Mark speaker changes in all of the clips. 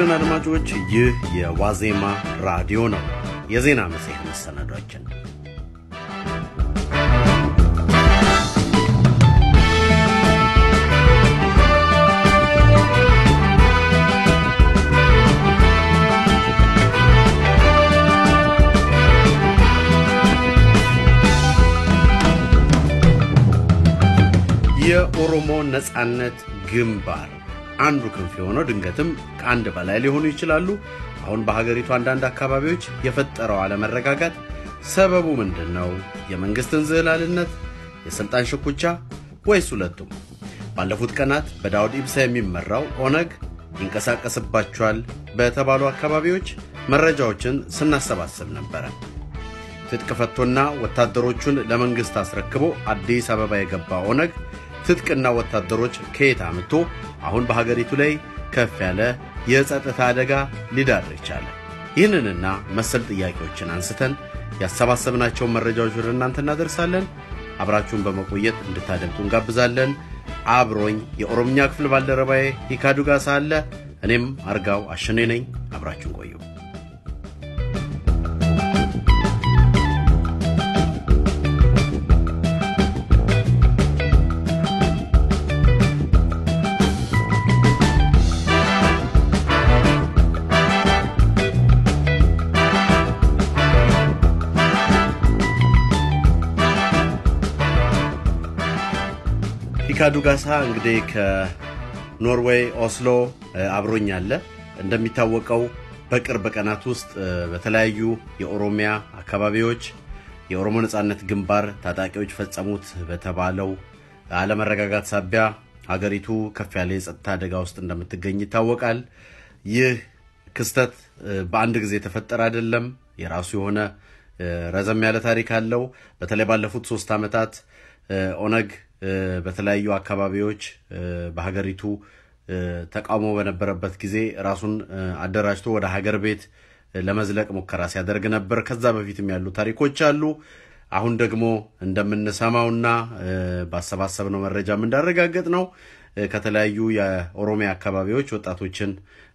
Speaker 1: እንደምን አድማጮች፣ ይህ የዋዜማ ራዲዮ ነው። የዜና መጽሔት መሰናዷችን የኦሮሞ ነጻነት ግንባር አንዱ ክንፍ የሆነው ድንገትም ከአንድ በላይ ሊሆኑ ይችላሉ። አሁን በሀገሪቱ አንዳንድ አካባቢዎች የፈጠረው አለመረጋጋት ሰበቡ ምንድን ነው? የመንግስትን ዝህላልነት፣ የስልጣን ሽኩቻ ወይስ ሁለቱም? ባለፉት ቀናት በዳውድ ኢብሳ የሚመራው ኦነግ ይንቀሳቀስባቸዋል በተባሉ አካባቢዎች መረጃዎችን ስናሰባስብ ነበረ። ትጥቅ ፈቶና ወታደሮቹን ለመንግሥት አስረክቦ አዲስ አበባ የገባ ኦነግ ትጥቅና ወታደሮች ከየት አምቶ? አሁን በሀገሪቱ ላይ ከፍ ያለ የጸጥታ አደጋ ሊዳር ይቻለ። ይህንንና መሰል ጥያቄዎችን አንስተን ያሰባሰብናቸውን መረጃዎች ወደ እናንተ እናደርሳለን። አብራችሁን በመቆየት እንድታደምጡ እንጋብዛለን። አብሮኝ የኦሮምኛ ክፍል ባልደረባዬ ሂካዱጋ ሳለ እኔም አርጋው አሸኔ ነኝ። አብራችሁን ቆዩ። ሚካ ዱጋሳ እንግዲህ ከኖርዌይ ኦስሎ አብሮኝ አለ። እንደሚታወቀው በቅርብ ቀናት ውስጥ በተለያዩ የኦሮሚያ አካባቢዎች የኦሮሞ ነጻነት ግንባር ታጣቂዎች ፈጸሙት በተባለው አለመረጋጋት ሳቢያ ሀገሪቱ ከፍ ያለ የጸጥታ አደጋ ውስጥ እንደምትገኝ ይታወቃል። ይህ ክስተት በአንድ ጊዜ የተፈጠረ አይደለም። የራሱ የሆነ ረዘም ያለ ታሪክ አለው። በተለይ ባለፉት ሶስት ዓመታት ኦነግ በተለያዩ አካባቢዎች በሀገሪቱ ተቃውሞ በነበረበት ጊዜ ራሱን አደራጅቶ ወደ ሀገር ቤት ለመዝለቅ ሙከራ ሲያደርግ ነበር። ከዛ በፊትም ያሉ ታሪኮች አሉ። አሁን ደግሞ እንደምንሰማውና ባሰባሰብነው መረጃም እንዳረጋገጥ ነው ከተለያዩ የኦሮሚያ አካባቢዎች ወጣቶችን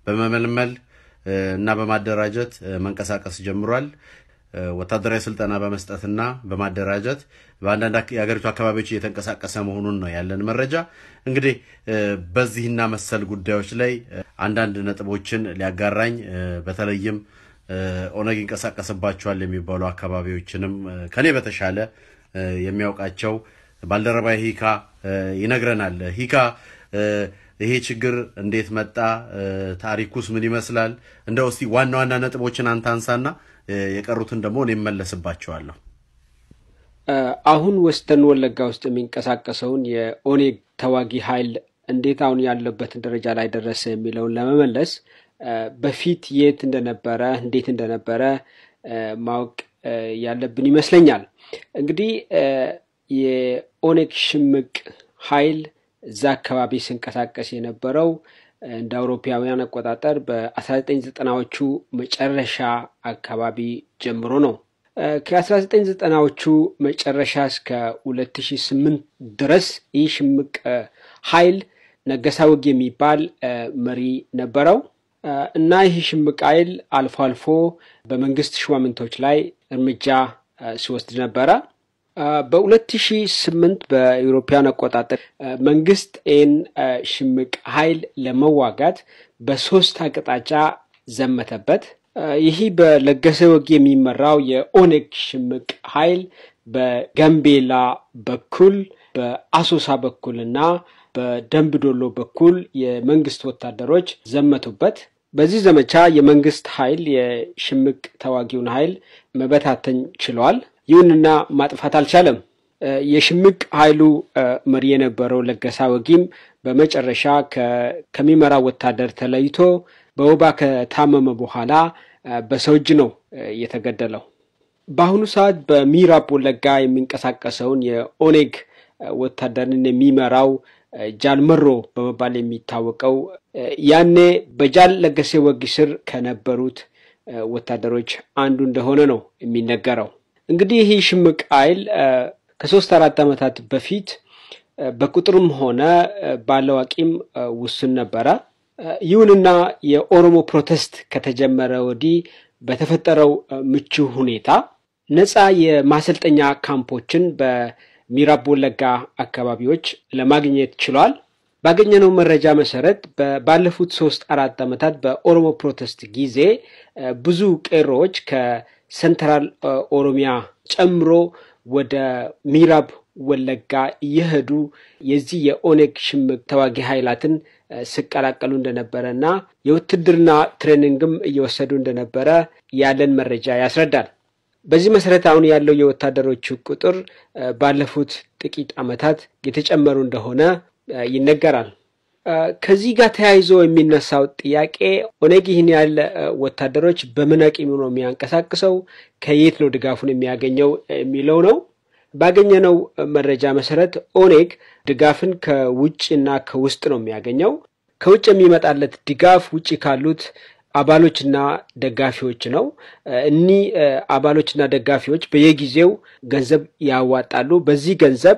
Speaker 1: በመመልመል እና በማደራጀት መንቀሳቀስ ጀምሯል። ወታደራዊ ስልጠና በመስጠትና በማደራጀት በአንዳንድ የሀገሪቱ አካባቢዎች እየተንቀሳቀሰ መሆኑን ነው ያለን መረጃ። እንግዲህ በዚህና መሰል ጉዳዮች ላይ አንዳንድ ነጥቦችን ሊያጋራኝ በተለይም ኦነግ ይንቀሳቀስባቸዋል የሚባሉ አካባቢዎችንም ከኔ በተሻለ የሚያውቃቸው ባልደረባ ሂካ ይነግረናል። ሂካ ይሄ ችግር እንዴት መጣ? ታሪኩስ ምን ይመስላል? እንደው እስቲ ዋና ዋና ነጥቦችን አንተ አንሳና የቀሩትን ደግሞ እኔ እመለስባቸዋለሁ።
Speaker 2: አሁን ወስተን ወለጋ ውስጥ የሚንቀሳቀሰውን የኦኔግ ተዋጊ ኃይል እንዴት አሁን ያለበትን ደረጃ ላይ ደረሰ የሚለውን ለመመለስ በፊት የት እንደነበረ እንዴት እንደነበረ ማወቅ ያለብን ይመስለኛል። እንግዲህ የኦኔግ ሽምቅ ኃይል እዛ አካባቢ ሲንቀሳቀስ የነበረው እንደ አውሮፓውያን አቆጣጠር በ1990ዎቹ መጨረሻ አካባቢ ጀምሮ ነው። ከ1990ዎቹ መጨረሻ እስከ 2008 ድረስ ይህ ሽምቅ ኃይል ነገሳ የሚባል መሪ ነበረው እና ይህ ሽምቅ ኃይል አልፎ አልፎ በመንግስት ሹማምንቶች ላይ እርምጃ ሲወስድ ነበረ። በ2008 በኢሮፓውያን አቆጣጠር መንግስት ኤን ሽምቅ ኃይል ለመዋጋት በሶስት አቅጣጫ ዘመተበት። ይህ በለገሰ ወግ የሚመራው የኦነግ ሽምቅ ኃይል በገምቤላ በኩል በአሶሳ በኩልና በደንብ ዶሎ በኩል የመንግስት ወታደሮች ዘመቱበት። በዚህ ዘመቻ የመንግስት ኃይል የሽምቅ ተዋጊውን ኃይል መበታተን ችሏል። ይሁንና ማጥፋት አልቻለም። የሽምቅ ኃይሉ መሪ የነበረው ለገሳ ወጊም በመጨረሻ ከሚመራ ወታደር ተለይቶ በወባ ከታመመ በኋላ በሰው እጅ ነው የተገደለው። በአሁኑ ሰዓት በምዕራብ ወለጋ የሚንቀሳቀሰውን የኦኔግ ወታደርን የሚመራው ጃልመሮ በመባል የሚታወቀው ያኔ በጃል ለገሴ ወጊ ስር ከነበሩት ወታደሮች አንዱ እንደሆነ ነው የሚነገረው። እንግዲህ ይህ ሽምቅ ኃይል ከሶስት አራት ዓመታት በፊት በቁጥርም ሆነ ባለው አቂም ውሱን ነበረ። ይሁንና የኦሮሞ ፕሮቴስት ከተጀመረ ወዲህ በተፈጠረው ምቹ ሁኔታ ነፃ የማሰልጠኛ ካምፖችን በምዕራብ ወለጋ አካባቢዎች ለማግኘት ችሏል። ባገኘነው መረጃ መሰረት ባለፉት ሶስት አራት ዓመታት በኦሮሞ ፕሮቴስት ጊዜ ብዙ ቄሮዎች ሰንትራል ኦሮሚያ ጨምሮ ወደ ሚራብ ወለጋ እየሄዱ የዚህ የኦነግ ሽምቅ ተዋጊ ኃይላትን ሲቀላቀሉ እንደነበረ እና የውትድርና ትሬኒንግም እየወሰዱ እንደነበረ ያለን መረጃ ያስረዳል። በዚህ መሰረት አሁን ያለው የወታደሮቹ ቁጥር ባለፉት ጥቂት ዓመታት የተጨመሩ እንደሆነ ይነገራል። ከዚህ ጋር ተያይዞ የሚነሳው ጥያቄ ኦነግ ይህን ያለ ወታደሮች በምን አቅሙ ነው የሚያንቀሳቅሰው፣ ከየት ነው ድጋፉን የሚያገኘው የሚለው ነው። ባገኘነው መረጃ መሰረት ኦኔግ ድጋፍን ከውጭ እና ከውስጥ ነው የሚያገኘው። ከውጭ የሚመጣለት ድጋፍ ውጭ ካሉት አባሎችና ደጋፊዎች ነው። እኒህ አባሎችና ደጋፊዎች በየጊዜው ገንዘብ ያዋጣሉ። በዚህ ገንዘብ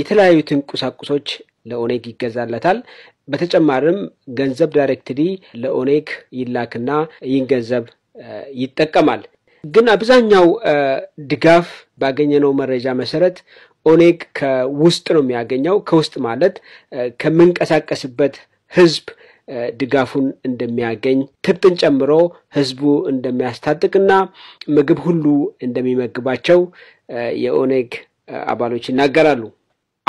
Speaker 2: የተለያዩትን ቁሳቁሶች ለኦኔግ ይገዛለታል። በተጨማሪም ገንዘብ ዳይሬክትሊ ለኦኔግ ይላክና ይህን ገንዘብ ይጠቀማል። ግን አብዛኛው ድጋፍ ባገኘነው መረጃ መሰረት ኦኔግ ከውስጥ ነው የሚያገኘው። ከውስጥ ማለት ከምንቀሳቀስበት ህዝብ ድጋፉን እንደሚያገኝ ትብትን ጨምሮ ህዝቡ እንደሚያስታጥቅና ምግብ ሁሉ እንደሚመግባቸው የኦኔግ አባሎች ይናገራሉ።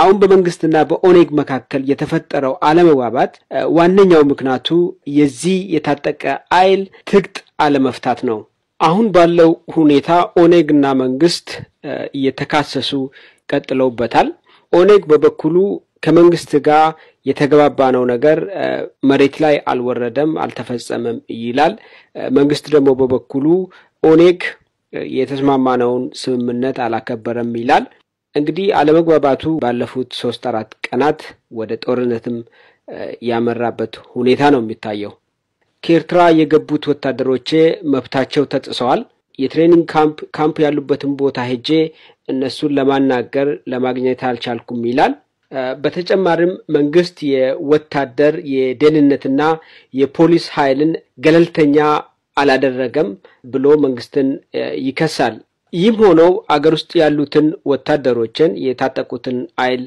Speaker 2: አሁን በመንግስትና በኦኔግ መካከል የተፈጠረው አለመግባባት ዋነኛው ምክንያቱ የዚህ የታጠቀ አይል ትግጥ አለመፍታት ነው። አሁን ባለው ሁኔታ ኦኔግና መንግስት እየተካሰሱ ቀጥለውበታል። ኦኔግ በበኩሉ ከመንግስት ጋር ነው ነገር መሬት ላይ አልወረደም፣ አልተፈጸመም ይላል። መንግስት ደግሞ በበኩሉ ኦኔግ የተስማማነውን ስምምነት አላከበረም ይላል። እንግዲህ አለመግባባቱ ባለፉት ሶስት አራት ቀናት ወደ ጦርነትም ያመራበት ሁኔታ ነው የሚታየው። ከኤርትራ የገቡት ወታደሮቼ መብታቸው ተጥሰዋል። የትሬኒንግ ካምፕ ካምፕ ያሉበትን ቦታ ሄጄ እነሱን ለማናገር ለማግኘት አልቻልኩም ይላል። በተጨማሪም መንግስት የወታደር የደህንነትና የፖሊስ ኃይልን ገለልተኛ አላደረገም ብሎ መንግስትን ይከሳል። ይህም ሆኖ አገር ውስጥ ያሉትን ወታደሮችን የታጠቁትን ኃይል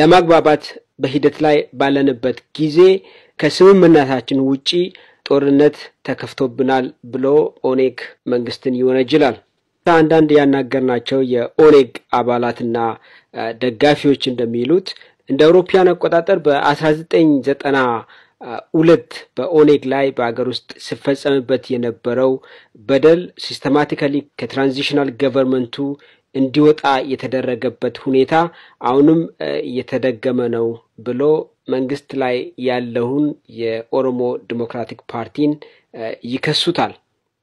Speaker 2: ለማግባባት በሂደት ላይ ባለንበት ጊዜ ከስምምነታችን ውጪ ጦርነት ተከፍቶብናል ብሎ ኦኔግ መንግስትን ይወነጅላል። አንዳንድ ያናገርናቸው የኦኔግ አባላትና ደጋፊዎች እንደሚሉት እንደ አውሮፓውያን አቆጣጠር በ1990 ሁለት በኦኔግ ላይ በሀገር ውስጥ ሲፈጸምበት የነበረው በደል ሲስተማቲካሊ ከትራንዚሽናል ገቨርንመንቱ እንዲወጣ የተደረገበት ሁኔታ አሁንም እየተደገመ ነው ብሎ መንግስት ላይ ያለውን የኦሮሞ ዲሞክራቲክ ፓርቲን ይከሱታል።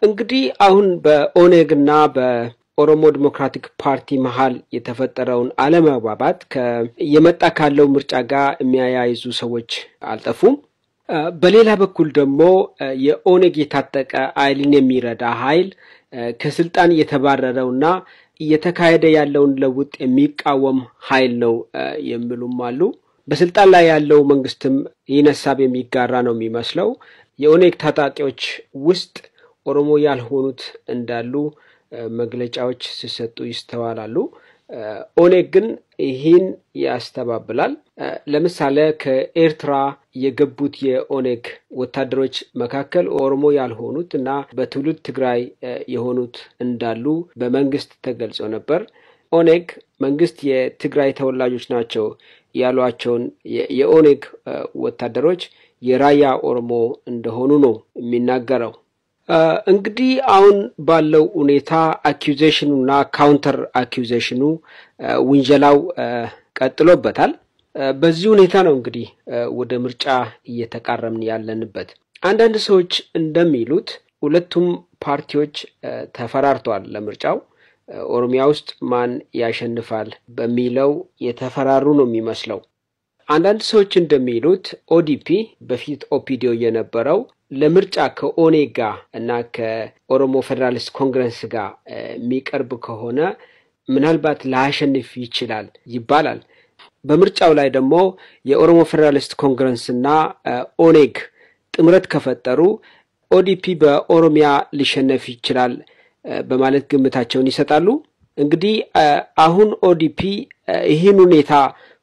Speaker 2: እንግዲህ አሁን በኦኔግ በኦሮሞ ዲሞክራቲክ ፓርቲ መሀል የተፈጠረውን አለመግባባት የመጣ ካለው ምርጫ ጋር የሚያያይዙ ሰዎች አልጠፉም። በሌላ በኩል ደግሞ የኦነግ የታጠቀ አይልን የሚረዳ ኃይል ከስልጣን እየተባረረውና እየተካሄደ ያለውን ለውጥ የሚቃወም ኃይል ነው የሚሉም አሉ። በስልጣን ላይ ያለው መንግስትም ይህን ሀሳብ የሚጋራ ነው የሚመስለው። የኦነግ ታጣቂዎች ውስጥ ኦሮሞ ያልሆኑት እንዳሉ መግለጫዎች ሲሰጡ ይስተዋላሉ። ኦኔግ ግን ይህን ያስተባብላል። ለምሳሌ ከኤርትራ የገቡት የኦኔግ ወታደሮች መካከል ኦሮሞ ያልሆኑት እና በትውልድ ትግራይ የሆኑት እንዳሉ በመንግስት ተገልጾ ነበር። ኦኔግ መንግስት የትግራይ ተወላጆች ናቸው ያሏቸውን የኦኔግ ወታደሮች የራያ ኦሮሞ እንደሆኑ ነው የሚናገረው። እንግዲህ አሁን ባለው ሁኔታ አኪዜሽኑና ካውንተር አኪዜሽኑ ውንጀላው ቀጥሎበታል። በዚህ ሁኔታ ነው እንግዲህ ወደ ምርጫ እየተቃረምን ያለንበት። አንዳንድ ሰዎች እንደሚሉት ሁለቱም ፓርቲዎች ተፈራርተዋል ለምርጫው ኦሮሚያ ውስጥ ማን ያሸንፋል በሚለው የተፈራሩ ነው የሚመስለው። አንዳንድ ሰዎች እንደሚሉት ኦዲፒ በፊት ኦፒዲዮ የነበረው ለምርጫ ከኦኔግ ጋር እና ከኦሮሞ ፌዴራሊስት ኮንግረስ ጋር የሚቀርብ ከሆነ ምናልባት ላያሸንፍ ይችላል ይባላል። በምርጫው ላይ ደግሞ የኦሮሞ ፌዴራሊስት ኮንግረስ እና ኦኔግ ጥምረት ከፈጠሩ ኦዲፒ በኦሮሚያ ሊሸነፍ ይችላል በማለት ግምታቸውን ይሰጣሉ። እንግዲህ አሁን ኦዲፒ ይህን ሁኔታ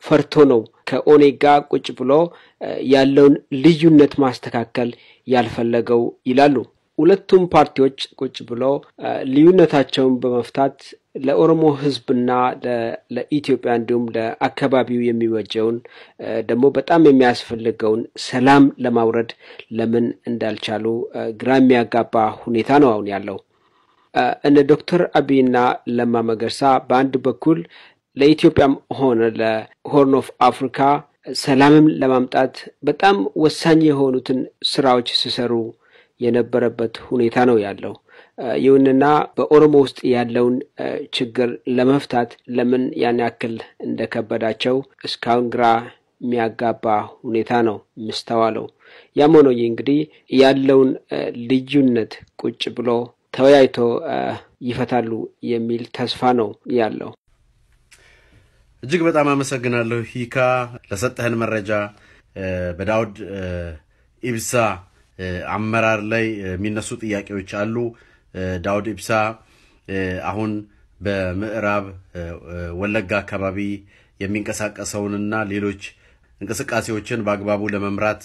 Speaker 2: ፈርቶ ነው ከኦኔግ ጋር ቁጭ ብሎ ያለውን ልዩነት ማስተካከል ያልፈለገው ይላሉ። ሁለቱም ፓርቲዎች ቁጭ ብለው ልዩነታቸውን በመፍታት ለኦሮሞ ሕዝብና ለኢትዮጵያ እንዲሁም ለአካባቢው የሚበጀውን ደግሞ በጣም የሚያስፈልገውን ሰላም ለማውረድ ለምን እንዳልቻሉ ግራ የሚያጋባ ሁኔታ ነው አሁን ያለው። እነ ዶክተር አብይና ለማ መገርሳ በአንድ በኩል ለኢትዮጵያም ሆነ ለሆርን ኦፍ አፍሪካ ሰላምም ለማምጣት በጣም ወሳኝ የሆኑትን ስራዎች ሲሰሩ የነበረበት ሁኔታ ነው ያለው። ይሁንና በኦሮሞ ውስጥ ያለውን ችግር ለመፍታት ለምን ያን ያክል እንደከበዳቸው እስካሁን ግራ የሚያጋባ ሁኔታ ነው የሚስተዋለው። ያም ሆኖ ይህ እንግዲህ ያለውን ልዩነት ቁጭ ብሎ ተወያይቶ ይፈታሉ የሚል ተስፋ ነው ያለው።
Speaker 1: እጅግ በጣም አመሰግናለሁ ሂካ ለሰጠህን መረጃ በዳውድ ኢብሳ አመራር ላይ የሚነሱ ጥያቄዎች አሉ። ዳውድ ኢብሳ አሁን በምዕራብ ወለጋ አካባቢ የሚንቀሳቀሰውንና ሌሎች እንቅስቃሴዎችን በአግባቡ ለመምራት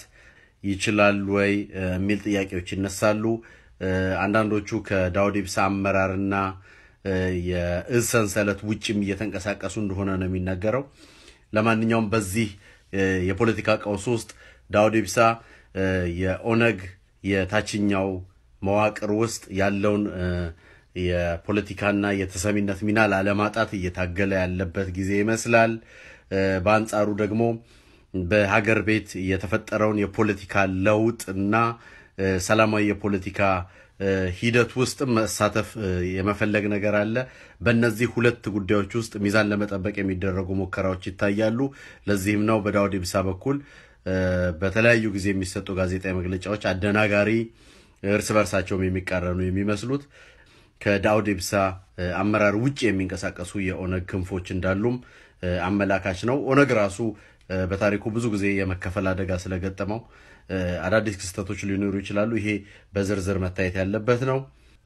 Speaker 1: ይችላል ወይ የሚል ጥያቄዎች ይነሳሉ። አንዳንዶቹ ከዳውድ ኢብሳ አመራርና የእዝ ሰንሰለት ውጭም እየተንቀሳቀሱ እንደሆነ ነው የሚነገረው። ለማንኛውም በዚህ የፖለቲካ ቀውስ ውስጥ ዳውድ ኢብሳ የኦነግ የታችኛው መዋቅር ውስጥ ያለውን የፖለቲካና የተሰሚነት ሚና ላለማጣት እየታገለ ያለበት ጊዜ ይመስላል። በአንጻሩ ደግሞ በሀገር ቤት የተፈጠረውን የፖለቲካ ለውጥ እና ሰላማዊ የፖለቲካ ሂደት ውስጥ መሳተፍ የመፈለግ ነገር አለ። በእነዚህ ሁለት ጉዳዮች ውስጥ ሚዛን ለመጠበቅ የሚደረጉ ሙከራዎች ይታያሉ። ለዚህም ነው በዳውድ ኢብሳ በኩል በተለያዩ ጊዜ የሚሰጡ ጋዜጣዊ መግለጫዎች አደናጋሪ፣ እርስ በርሳቸውም የሚቃረኑ የሚመስሉት ከዳውድ ኢብሳ አመራር ውጭ የሚንቀሳቀሱ የኦነግ ክንፎች እንዳሉም አመላካች ነው። ኦነግ ራሱ በታሪኩ ብዙ ጊዜ የመከፈል አደጋ ስለገጠመው አዳዲስ ክስተቶች ሊኖሩ ይችላሉ። ይሄ በዝርዝር መታየት ያለበት ነው።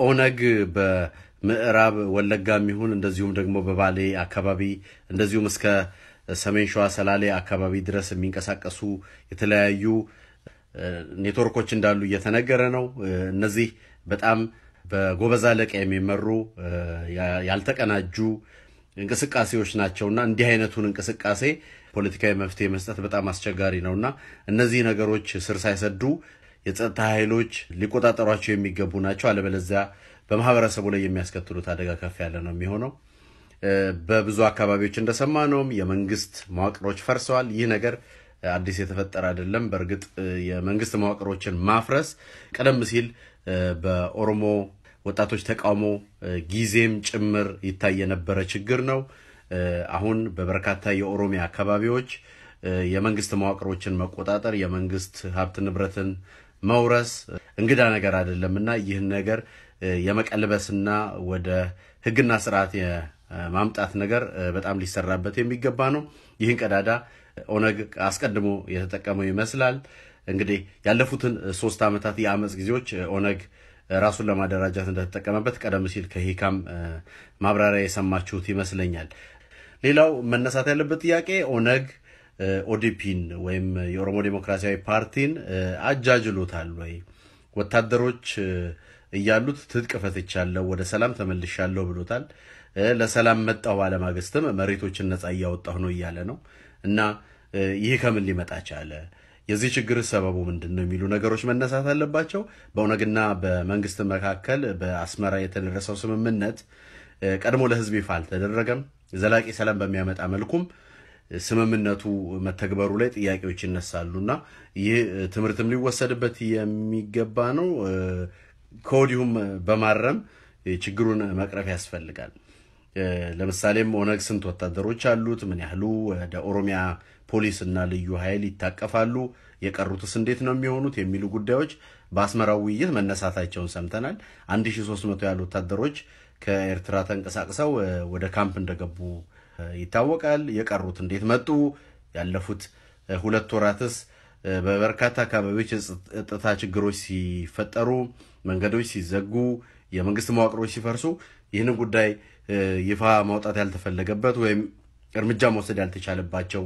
Speaker 1: ኦነግ በምዕራብ ወለጋ የሚሆን እንደዚሁም ደግሞ በባሌ አካባቢ እንደዚሁም እስከ ሰሜን ሸዋ ሰላሌ አካባቢ ድረስ የሚንቀሳቀሱ የተለያዩ ኔትወርኮች እንዳሉ እየተነገረ ነው። እነዚህ በጣም በጎበዝ አለቃ የሚመሩ ያልተቀናጁ እንቅስቃሴዎች ናቸውና እንዲህ አይነቱን እንቅስቃሴ ፖለቲካዊ መፍትሄ መስጠት በጣም አስቸጋሪ ነውና እነዚህ ነገሮች ስር ሳይሰዱ የጸጥታ ኃይሎች ሊቆጣጠሯቸው የሚገቡ ናቸው። አለበለዚያ በማህበረሰቡ ላይ የሚያስከትሉት አደጋ ከፍ ያለ ነው የሚሆነው። በብዙ አካባቢዎች እንደሰማነውም የመንግስት መዋቅሮች ፈርሰዋል። ይህ ነገር አዲስ የተፈጠረ አይደለም። በእርግጥ የመንግስት መዋቅሮችን ማፍረስ ቀደም ሲል በኦሮሞ ወጣቶች ተቃውሞ ጊዜም ጭምር ይታይ የነበረ ችግር ነው። አሁን በበርካታ የኦሮሚያ አካባቢዎች የመንግስት መዋቅሮችን መቆጣጠር፣ የመንግስት ሀብት ንብረትን መውረስ እንግዳ ነገር አይደለም እና ይህን ነገር የመቀልበስና ወደ ህግና ስርዓት የማምጣት ነገር በጣም ሊሰራበት የሚገባ ነው። ይህን ቀዳዳ ኦነግ አስቀድሞ የተጠቀመው ይመስላል። እንግዲህ ያለፉትን ሶስት ዓመታት የአመፅ ጊዜዎች ኦነግ ራሱን ለማደራጃት እንደተጠቀመበት ቀደም ሲል ከሂካም ማብራሪያ የሰማችሁት ይመስለኛል። ሌላው መነሳት ያለበት ጥያቄ ኦነግ ኦዲፒን ወይም የኦሮሞ ዴሞክራሲያዊ ፓርቲን አጃጅሎታል ወይ? ወታደሮች እያሉት ትጥቅ ፈትቻለሁ፣ ወደ ሰላም ተመልሻለሁ ብሎታል። ለሰላም መጣሁ ባለማግስትም መሬቶችን ነፃ እያወጣሁ ነው እያለ ነው እና ይህ ከምን ሊመጣ ቻለ? የዚህ ችግር ሰበቡ ምንድን ነው የሚሉ ነገሮች መነሳት አለባቸው። በኦነግና በመንግስት መካከል በአስመራ የተደረሰው ስምምነት ቀድሞ ለህዝብ ይፋ አልተደረገም። ዘላቂ ሰላም በሚያመጣ መልኩም ስምምነቱ መተግበሩ ላይ ጥያቄዎች ይነሳሉና ይህ ትምህርትም ሊወሰድበት የሚገባ ነው። ከወዲሁም በማረም ችግሩን መቅረፍ ያስፈልጋል። ለምሳሌም ኦነግ ስንት ወታደሮች አሉት? ምን ያህሉ ወደ ኦሮሚያ ፖሊስና ልዩ ኃይል ይታቀፋሉ፣ የቀሩትስ እንዴት ነው የሚሆኑት የሚሉ ጉዳዮች በአስመራው ውይይት መነሳታቸውን ሰምተናል። 1300 ያሉ ወታደሮች ከኤርትራ ተንቀሳቅሰው ወደ ካምፕ እንደገቡ ይታወቃል። የቀሩት እንዴት መጡ? ያለፉት ሁለት ወራትስ በበርካታ አካባቢዎች የጸጥታ ችግሮች ሲፈጠሩ፣ መንገዶች ሲዘጉ፣ የመንግስት መዋቅሮች ሲፈርሱ ይህን ጉዳይ ይፋ ማውጣት ያልተፈለገበት ወይም እርምጃ መውሰድ ያልተቻለባቸው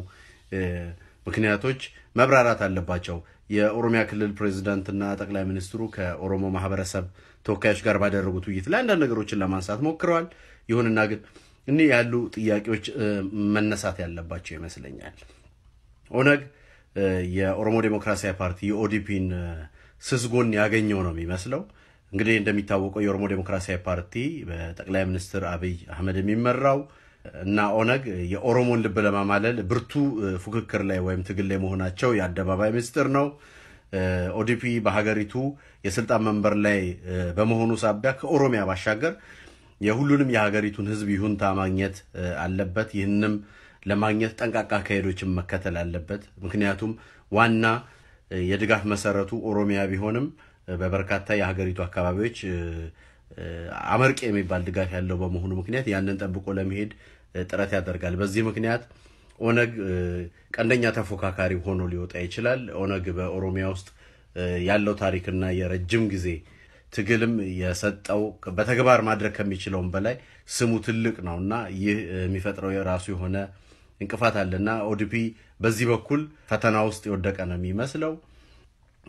Speaker 1: ምክንያቶች መብራራት አለባቸው። የኦሮሚያ ክልል ፕሬዚዳንትና ጠቅላይ ሚኒስትሩ ከኦሮሞ ማህበረሰብ ተወካዮች ጋር ባደረጉት ውይይት ላይ አንዳንድ ነገሮችን ለማንሳት ሞክረዋል። ይሁንና ግን እኒህ ያሉ ጥያቄዎች መነሳት ያለባቸው ይመስለኛል። ኦነግ የኦሮሞ ዴሞክራሲያዊ ፓርቲ የኦዲፒን ስስጎን ያገኘው ነው የሚመስለው። እንግዲህ እንደሚታወቀው የኦሮሞ ዴሞክራሲያዊ ፓርቲ በጠቅላይ ሚኒስትር አብይ አህመድ የሚመራው እና ኦነግ የኦሮሞን ልብ ለማማለል ብርቱ ፉክክር ላይ ወይም ትግል ላይ መሆናቸው የአደባባይ ምስጢር ነው። ኦዲፒ በሀገሪቱ የስልጣን መንበር ላይ በመሆኑ ሳቢያ ከኦሮሚያ ባሻገር የሁሉንም የሀገሪቱን ሕዝብ ይሁንታ ማግኘት አለበት። ይህንም ለማግኘት ጠንቃቃ አካሄዶችን መከተል አለበት። ምክንያቱም ዋና የድጋፍ መሰረቱ ኦሮሚያ ቢሆንም በበርካታ የሀገሪቱ አካባቢዎች አመርቂ የሚባል ድጋፍ ያለው በመሆኑ ምክንያት ያንን ጠብቆ ለመሄድ ጥረት ያደርጋል። በዚህ ምክንያት ኦነግ ቀንደኛ ተፎካካሪ ሆኖ ሊወጣ ይችላል። ኦነግ በኦሮሚያ ውስጥ ያለው ታሪክና የረጅም ጊዜ ትግልም የሰጠው በተግባር ማድረግ ከሚችለውም በላይ ስሙ ትልቅ ነው እና ይህ የሚፈጥረው የራሱ የሆነ እንቅፋት አለና ኦዲፒ በዚህ በኩል ፈተና ውስጥ የወደቀ ነው የሚመስለው።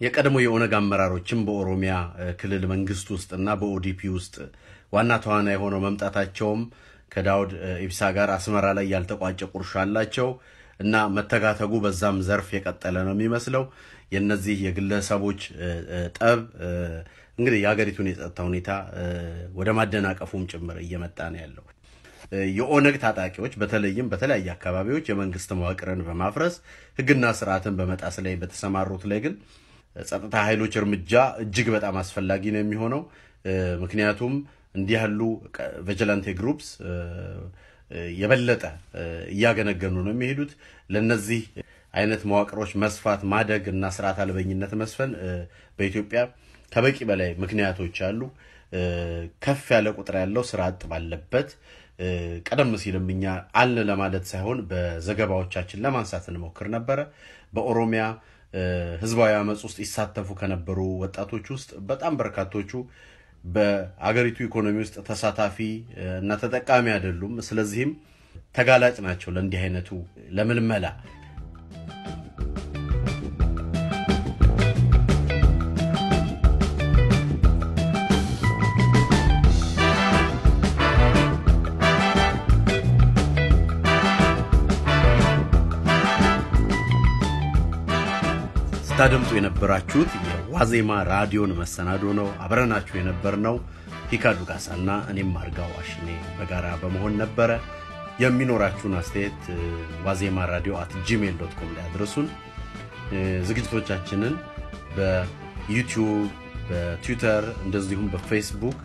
Speaker 1: የቀድሞ የኦነግ አመራሮችም በኦሮሚያ ክልል መንግስት ውስጥና በኦዲፒ ውስጥ ዋና ተዋናይ ሆነው መምጣታቸውም ከዳውድ ኢብሳ ጋር አስመራ ላይ ያልተቋጨ ቁርሾ አላቸው እና መተጋተጉ በዛም ዘርፍ የቀጠለ ነው የሚመስለው። የእነዚህ የግለሰቦች ጠብ እንግዲህ የሀገሪቱን የጸጥታ ሁኔታ ወደ ማደናቀፉም ጭምር እየመጣ ነው ያለው። የኦነግ ታጣቂዎች በተለይም በተለያየ አካባቢዎች የመንግስት መዋቅርን በማፍረስ ህግና ስርዓትን በመጣስ ላይ በተሰማሩት ላይ ግን ጸጥታ ኃይሎች እርምጃ እጅግ በጣም አስፈላጊ ነው የሚሆነው። ምክንያቱም እንዲህ ያሉ ቬጅላንቴ ግሩፕስ የበለጠ እያገነገኑ ነው የሚሄዱት። ለነዚህ አይነት መዋቅሮች መስፋት ማደግ እና ስርዓት አልበኝነት መስፈን በኢትዮጵያ ከበቂ በላይ ምክንያቶች አሉ። ከፍ ያለ ቁጥር ያለው ስራ አጥ ባለበት ቀደም ሲልም እኛ አለ ለማለት ሳይሆን በዘገባዎቻችን ለማንሳት እንሞክር ነበረ በኦሮሚያ ህዝባዊ አመፅ ውስጥ ይሳተፉ ከነበሩ ወጣቶች ውስጥ በጣም በርካቶቹ በአገሪቱ ኢኮኖሚ ውስጥ ተሳታፊ እና ተጠቃሚ አይደሉም። ስለዚህም ተጋላጭ ናቸው ለእንዲህ አይነቱ ለምልመላ ስታደምጡ የነበራችሁት የዋዜማ ራዲዮን መሰናዶ ነው። አብረናችሁ የነበርነው ሂካዱ ጋሳና እኔም አርጋው አሽኔ በጋራ በመሆን ነበረ። የሚኖራችሁን አስተያየት ዋዜማ ራዲዮ አት ጂሜል ዶት ኮም ላይ አድረሱን። ዝግጅቶቻችንን በዩቲዩብ፣ በትዊተር እንደዚሁም በፌስቡክ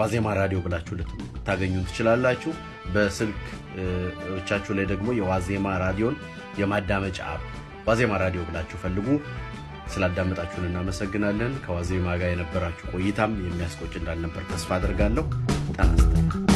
Speaker 1: ዋዜማ ራዲዮ ብላችሁ ልታገኙን ትችላላችሁ። በስልኮቻችሁ ላይ ደግሞ የዋዜማ ራዲዮን የማዳመጫ አፕ ዋዜማ ራዲዮ ብላችሁ ፈልጉ። ስላዳመጣችሁን እናመሰግናለን። ከዋዜማ ጋር የነበራችሁ ቆይታም የሚያስቆጭ እንዳልነበር ተስፋ አድርጋለሁ። ጤና ይስጥልኝ።